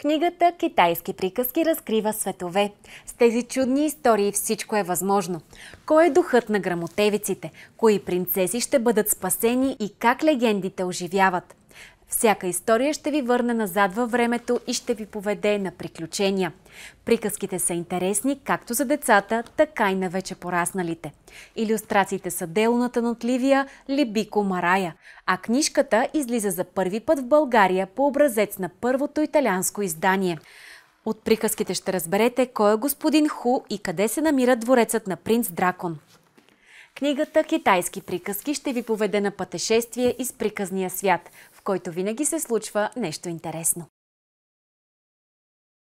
Книгата «Китайски приказки» разкрива светове. С тези чудни истории всичко е възможно. Кой е духът на грамотевиците? Кои принцеси ще бъдат спасени и как легендите оживяват? Всяка история ще ви върне назад във времето и ще ви поведе на приключения. Приказките са интересни както за децата, така и на вече порасналите. Илюстрациите са дело на танотливия Либико Марая, а книжката излиза за първи път в България по образец на първото италианско издание. От приказките ще разберете кой е господин Ху и къде се намира дворецът на принц Дракон. Книгата Китайски приказки ще ви поведе на пътешествие из приказния свят, в който винаги се случва нещо интересно.